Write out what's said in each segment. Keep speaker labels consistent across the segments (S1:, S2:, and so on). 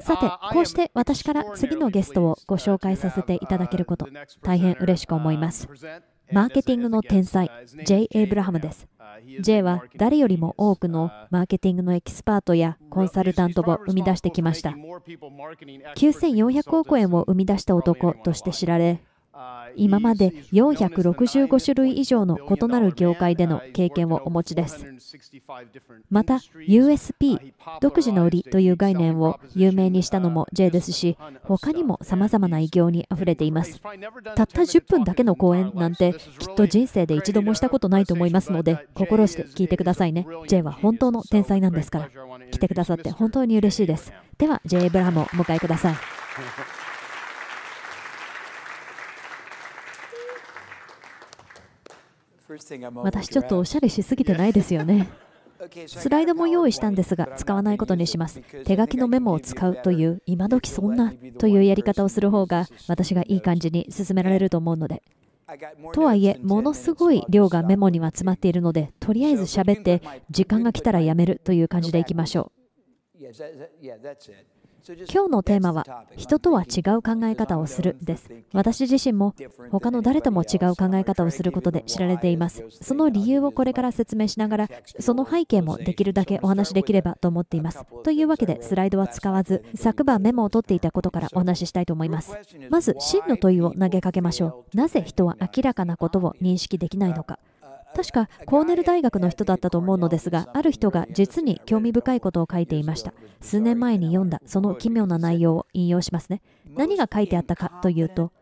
S1: さて、こうして私から次のゲストをご紹介させていただけること、大変嬉しく思います。マーケティングの天才、J. エイブラハムです。J は誰よりも多くのマーケティングのエキスパートやコンサルタントを生み出してきました。9400億円を生み出した男として知られ、今まで465種類以上の異なる業界での経験をお持ちです。また、USP、独自の売りという概念を有名にしたのも J ですし、他にも様々な偉業にあふれています。たった10分だけの講演なんて、きっと人生で一度もしたことないと思いますので、心して聞いてくださいね。J は本当の天才なんですから。来てくださって本当に嬉しいです。では、J. ブラハムをお迎えください。私ちょっとおしゃれしすぎてないですよね。スライドも用意したんですが、使わないことにします。手書きのメモを使うという、今時そんなというやり方をする方が、私がいい感じに進められると思うので。とはいえ、ものすごい量がメモには詰まっているので、とりあえず喋って、時間が来たらやめるという感じでいきましょう。今日のテーマは人とは違う考え方をするです私自身も他の誰とも違う考え方をすることで知られていますその理由をこれから説明しながらその背景もできるだけお話しできればと思っていますというわけでスライドは使わず昨晩メモを取っていたことからお話ししたいと思いますまず真の問いを投げかけましょうなぜ人は明らかなことを認識できないのか確かコーネル大学の人だったと思うのですがある人が実に興味深いことを書いていました数年前に読んだその奇妙な内容を引用しますね何が書いてあったかというと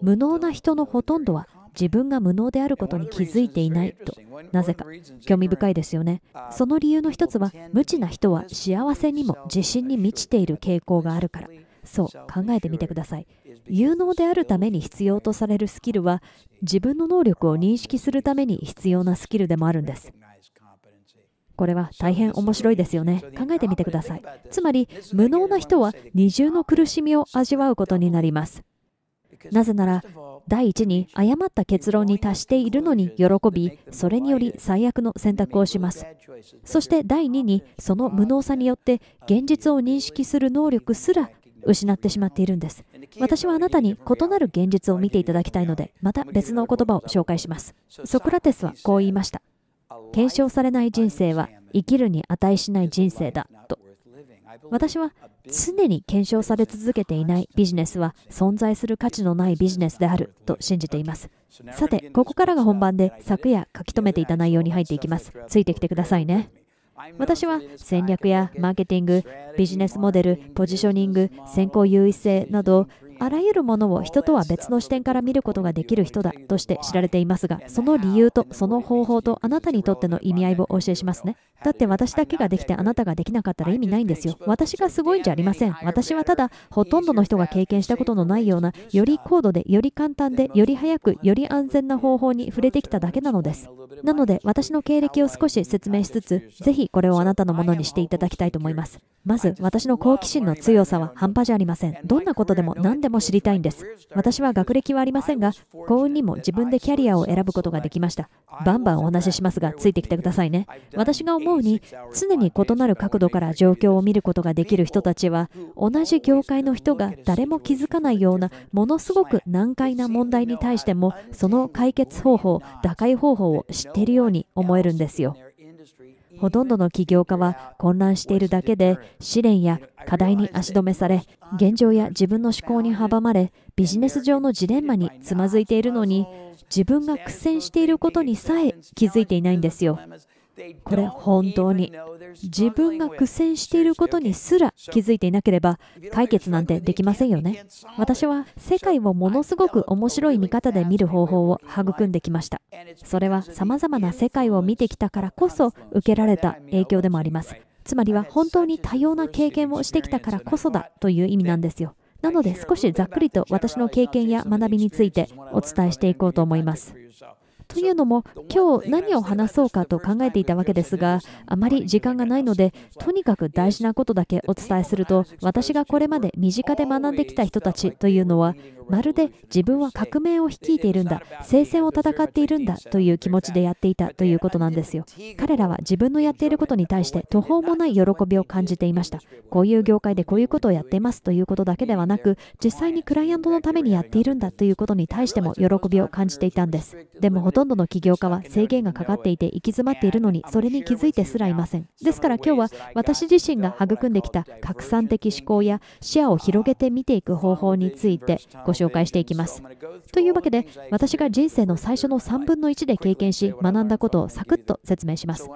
S1: 無能な人のほとんどは自分が無能であることに気づいていないとなぜか興味深いですよねその理由の一つは無知な人は幸せにも自信に満ちている傾向があるからそう考えてみてください有能であるために必要とされるスキルは自分の能力を認識するために必要なスキルでもあるんですこれは大変面白いですよね考えてみてくださいつまり無能な人は二重の苦しみを味わうことになりますなぜなら第一に誤った結論に達しているのに喜びそれにより最悪の選択をしますそして第二にその無能さによって現実を認識する能力すら失ってしまっているんです。私はあなたに異なる現実を見ていただきたいので、また別のお言葉を紹介します。ソクラテスはこう言いました。検証されない人生は生きるに値しない人生だと。私は常に検証され続けていないビジネスは存在する価値のないビジネスであると信じています。さて、ここからが本番で昨夜書き留めていた内容に入っていきます。ついてきてくださいね。私は戦略やマーケティング、ビジネスモデル、ポジショニング、先行優位性などあらゆるものを人とは別の視点から見ることができる人だとして知られていますが、その理由とその方法とあなたにとっての意味合いをお教えしますね。だって私だけができてあなたができなかったら意味ないんですよ。私がすごいんじゃありません。私はただ、ほとんどの人が経験したことのないような、より高度で、より簡単で、より早く、より安全な方法に触れてきただけなのです。なので、私の経歴を少し説明しつつ、ぜひこれをあなたのものにしていただきたいと思います。まず、私の好奇心の強さは半端じゃありません。どんなことでも何でもも知りたいんです。私は学歴はありませんが、幸運にも自分でキャリアを選ぶことができました。バンバンお話ししますが、ついてきてくださいね。私が思うに、常に異なる角度から状況を見ることができる人たちは、同じ業界の人が誰も気づかないような、ものすごく難解な問題に対しても、その解決方法、打開方法を知っているように思えるんですよ。ほとんどの起業家は混乱しているだけで試練や課題に足止めされ現状や自分の思考に阻まれビジネス上のジレンマにつまずいているのに自分が苦戦していることにさえ気づいていないんですよ。これ本当に自分が苦戦していることにすら気づいていなければ解決なんてできませんよね。私は世界をものすごく面白い見方で見る方法を育んできました。それは様々な世界を見てきたからこそ受けられた影響でもあります。つまりは本当に多様な経験をしてきたからこそだという意味なんですよ。なので少しざっくりと私の経験や学びについてお伝えしていこうと思います。というのも今日何を話そうかと考えていたわけですがあまり時間がないのでとにかく大事なことだけお伝えすると私がこれまで身近で学んできた人たちというのはまるで自分は革命を率いているんだ聖戦を戦っているんだという気持ちでやっていたということなんですよ彼らは自分のやっていることに対して途方もない喜びを感じていましたこういう業界でこういうことをやっていますということだけではなく実際にクライアントのためにやっているんだということに対しても喜びを感じていたんですでもほととんどの起業家は制限がかかっていて行き詰まっているのに、それに気づいてすらいません。ですから今日は私自身が育んできた拡散的思考や視野を広げて見ていく方法についてご紹介していきます。というわけで、私が人生の最初の3分の1で経験し、学んだことをサクッと説明します。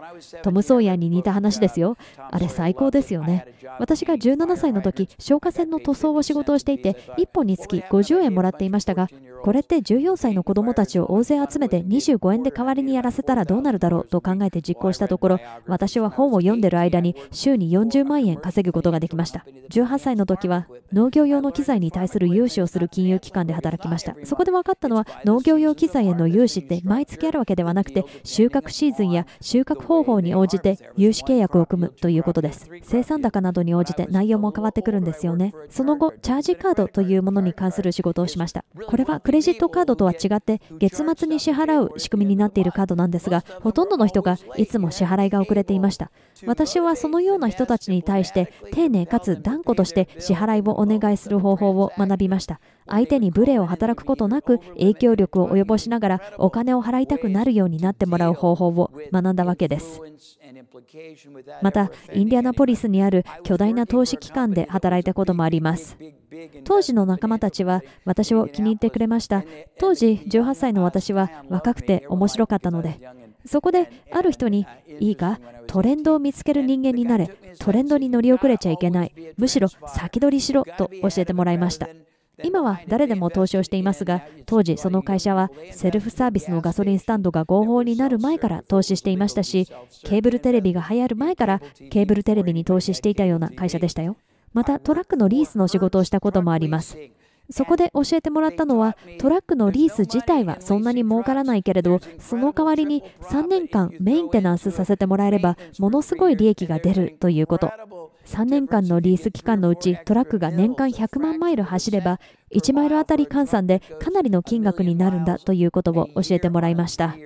S1: トム・ソーヤーに似た話ですよ。あれ最高ですよね。私が17歳の時、消火栓の塗装を仕事をしていて、1本につき50円もらっていましたが、これって14歳の子どもたちを大勢集めて25円で代わりにやらせたらどうなるだろうと考えて実行したところ、私は本を読んでる間に週に40万円稼ぐことができました。18歳の時は農業用の機材に対する融資をする金融機関で働きました。そこで分かったのは農業用機材への融資って毎月あるわけではなくて、収穫シーズンや収穫方法に応じて融資契約を組むということです。生産高などに応じて内容も変わってくるんですよね。その後、チャージカードというものに関する仕事をしました。これはクレジットカードとは違って月末に支払う仕組みになっているカードなんですがほとんどの人がいつも支払いが遅れていました私はそのような人たちに対して丁寧かつ断固として支払いをお願いする方法を学びました相手に無礼を働くことなく影響力を及ぼしながらお金を払いたくなるようになってもらう方法を学んだわけです。また、インディアナポリスにある巨大な投資機関で働いたこともあります。当時の仲間たちは私を気に入ってくれました。当時18歳の私は若くて面白かったので、そこである人に、いいか、トレンドを見つける人間になれ、トレンドに乗り遅れちゃいけない、むしろ先取りしろと教えてもらいました。今は誰でも投資をしていますが、当時その会社はセルフサービスのガソリンスタンドが合法になる前から投資していましたし、ケーブルテレビが流行る前からケーブルテレビに投資していたような会社でしたよ。またトラックのリースの仕事をしたこともあります。そこで教えてもらったのはトラックのリース自体はそんなに儲からないけれどその代わりに3年間メンテナンスさせてもらえればものすごい利益が出るということ3年間のリース期間のうちトラックが年間100万マイル走れば1マイルあたり換算でかなりの金額になるんだということを教えてもらいました。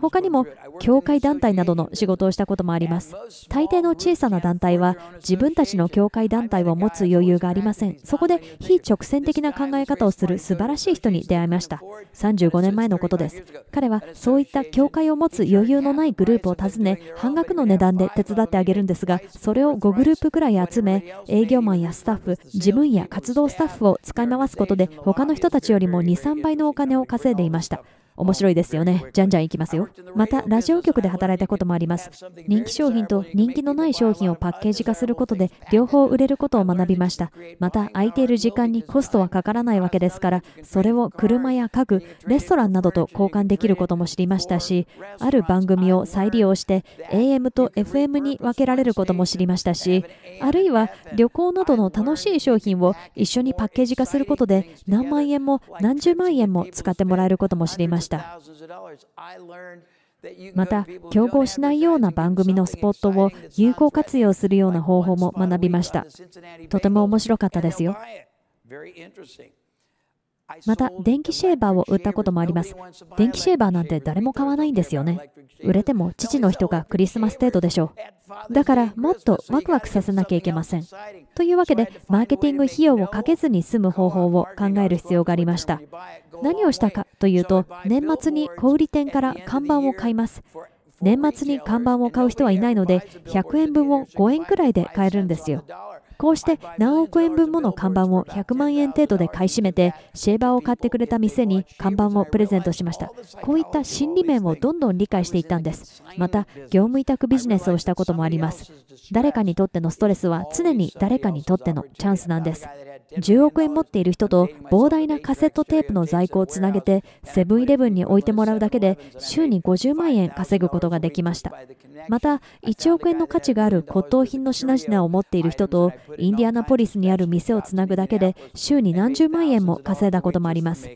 S1: 他にも教会団体などの仕事をしたこともあります大抵の小さな団体は自分たちの教会団体を持つ余裕がありませんそこで非直線的な考え方をする素晴らしい人に出会いました35年前のことです彼はそういった教会を持つ余裕のないグループを訪ね半額の値段で手伝ってあげるんですがそれを5グループくらい集め営業マンやスタッフ自分や活動スタッフを使い回すことで他の人たちよりも23倍のお金を稼いでいました面白いですよね。じゃんじゃんいきますよ。また、ラジオ局で働いたこともあります。人気商品と人気のない商品をパッケージ化することで、両方売れることを学びました。また、空いている時間にコストはかからないわけですから、それを車や家具、レストランなどと交換できることも知りましたし、ある番組を再利用して、AM と FM に分けられることも知りましたし、あるいは旅行などの楽しい商品を一緒にパッケージ化することで、何万円も何十万円も使ってもらえることも知りました。ました。また、競合しないような番組のスポットを有効活用するような方法も学びました。とても面白かったですよ。また電気シェーバーを売ったこともあります電気シェーバーなんて誰も買わないんですよね売れても父の人がクリスマス程度でしょうだからもっとワクワクさせなきゃいけませんというわけでマーケティング費用をかけずに済む方法を考える必要がありました何をしたかというと年末に小売店から看板を買います年末に看板を買う人はいないので100円分を5円くらいで買えるんですよこうして何億円分もの看板を100万円程度で買い占めて、シェーバーを買ってくれた店に看板をプレゼントしました。こういった心理面をどんどん理解していったんです。また、業務委託ビジネスをしたこともあります。誰かにとってのストレスは常に誰かにとってのチャンスなんです。10億円持っている人と膨大なカセットテープの在庫をつなげてセブンイレブンに置いてもらうだけで週に50万円稼ぐことができましたまた1億円の価値がある骨董品の品々を持っている人とインディアナポリスにある店をつなぐだけで週に何十万円も稼いだこともあります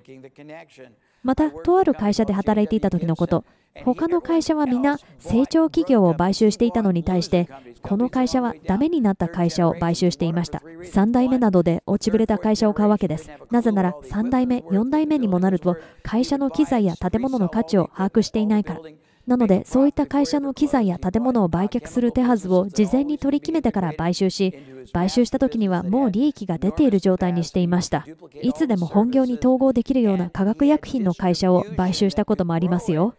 S1: またとある会社で働いていた時のこと他の会社は皆成長企業を買収していたのに対してこの会社はダメになった会社を買収していました3代目などで落ちぶれた会社を買うわけですなぜなら3代目4代目にもなると会社の機材や建物の価値を把握していないからなので、そういった会社の機材や建物を売却する手はずを事前に取り決めてから買収し、買収した時にはもう利益が出ている状態にしていました。いつでも本業に統合できるような化学薬品の会社を買収したこともありますよ。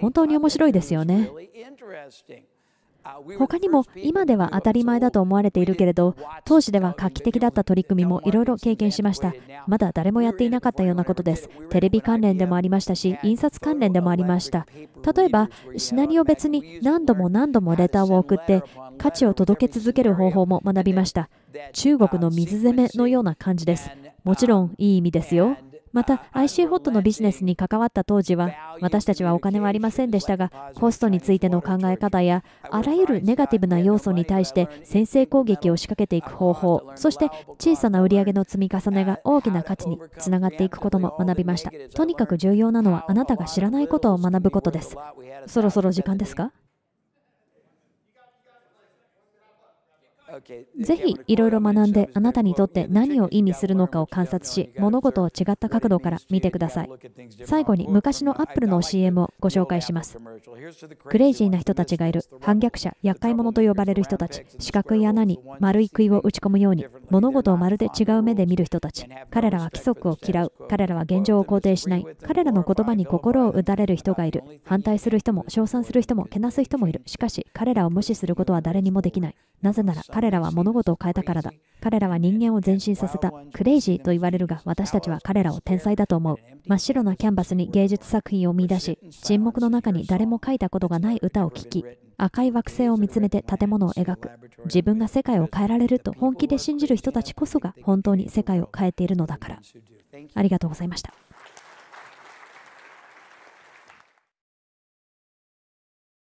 S1: 本当に面白いですよね。他にも今では当たり前だと思われているけれど当時では画期的だった取り組みもいろいろ経験しましたまだ誰もやっていなかったようなことですテレビ関連でもありましたし印刷関連でもありました例えばシナリオ別に何度も何度もレターを送って価値を届け続ける方法も学びました中国の水攻めのような感じですもちろんいい意味ですよまた IC ホットのビジネスに関わった当時は私たちはお金はありませんでしたがコストについての考え方やあらゆるネガティブな要素に対して先制攻撃を仕掛けていく方法そして小さな売上の積み重ねが大きな価値につながっていくことも学びましたとにかく重要なのはあなたが知らないことを学ぶことですそろそろ時間ですかぜひいろいろ学んであなたにとって何を意味するのかを観察し物事を違った角度から見てください最後に昔のアップルの CM をご紹介しますクレイジーな人たちがいる反逆者厄介者と呼ばれる人たち四角い穴に丸い杭を打ち込むように物事をまるで違う目で見る人たち彼らは規則を嫌う彼らは現状を肯定しない彼らの言葉に心を打たれる人がいる反対する人も称賛する人もけなす人もいるしかし彼らを無視することは誰にもできないなぜなら彼らは物事を変えたからだ。彼らは人間を前進させた。クレイジーと言われるが、私たちは彼らを天才だと思う。真っ白なキャンバスに芸術作品を見出し、沈黙の中に誰も書いたことがない歌を聴き、赤い惑星を見つめて建物を描く。自分が世界を変えられると本気で信じる人たちこそが本当に世界を変えているのだから。ありがとうございました。